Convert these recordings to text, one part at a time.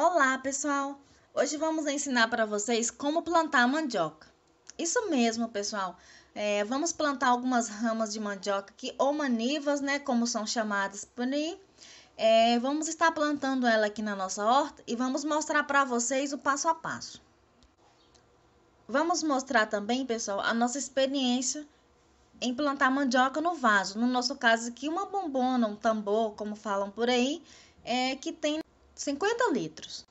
Olá, pessoal! Hoje vamos ensinar para vocês como plantar mandioca. Isso mesmo, pessoal. É, vamos plantar algumas ramas de mandioca aqui, ou manivas, né, como são chamadas por aí. É, vamos estar plantando ela aqui na nossa horta e vamos mostrar para vocês o passo a passo. Vamos mostrar também, pessoal, a nossa experiência em plantar mandioca no vaso. No nosso caso aqui, uma bombona, um tambor, como falam por aí, é, que tem 50 litros.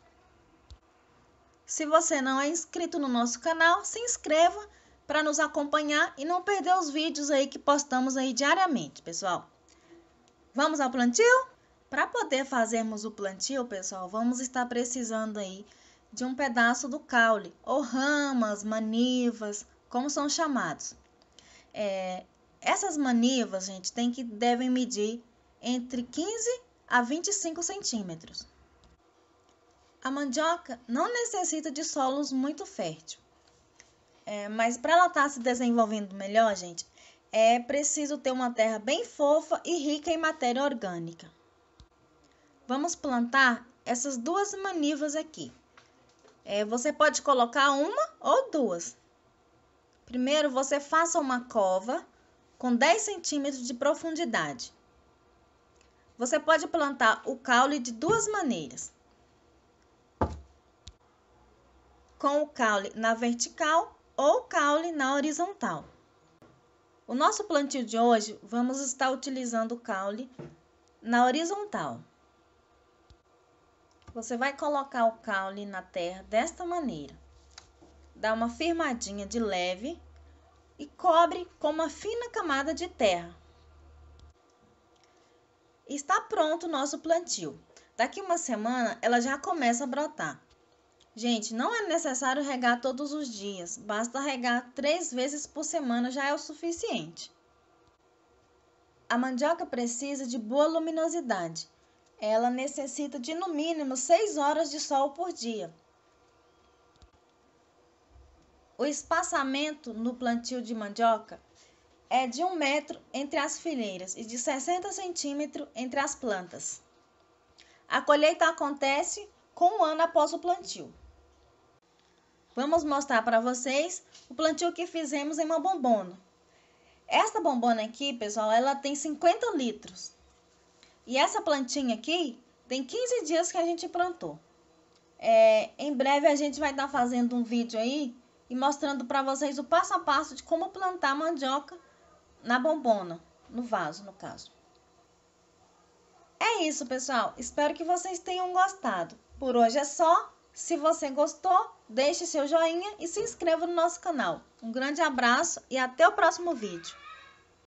Se você não é inscrito no nosso canal, se inscreva para nos acompanhar e não perder os vídeos aí que postamos aí diariamente, pessoal. Vamos ao plantio? Para poder fazermos o plantio, pessoal, vamos estar precisando aí de um pedaço do caule, ou ramas, manivas, como são chamados. É, essas manivas, gente, tem que devem medir entre 15 a 25 centímetros. A mandioca não necessita de solos muito férteis. É, mas para ela estar tá se desenvolvendo melhor, gente, é preciso ter uma terra bem fofa e rica em matéria orgânica. Vamos plantar essas duas manivas aqui. É, você pode colocar uma ou duas. Primeiro, você faça uma cova com 10 centímetros de profundidade. Você pode plantar o caule de duas maneiras. com o caule na vertical ou caule na horizontal. O nosso plantio de hoje, vamos estar utilizando o caule na horizontal. Você vai colocar o caule na terra desta maneira. Dá uma firmadinha de leve e cobre com uma fina camada de terra. Está pronto o nosso plantio. Daqui uma semana ela já começa a brotar. Gente, não é necessário regar todos os dias, basta regar três vezes por semana já é o suficiente. A mandioca precisa de boa luminosidade. Ela necessita de no mínimo 6 horas de sol por dia. O espaçamento no plantio de mandioca é de 1 metro entre as fileiras e de 60 centímetros entre as plantas. A colheita acontece com um ano após o plantio. Vamos mostrar para vocês o plantio que fizemos em uma bombona. Essa bombona aqui, pessoal, ela tem 50 litros. E essa plantinha aqui tem 15 dias que a gente plantou. É, em breve a gente vai estar tá fazendo um vídeo aí e mostrando para vocês o passo a passo de como plantar mandioca na bombona, no vaso, no caso. É isso, pessoal. Espero que vocês tenham gostado. Por hoje é só. Se você gostou, deixe seu joinha e se inscreva no nosso canal. Um grande abraço e até o próximo vídeo.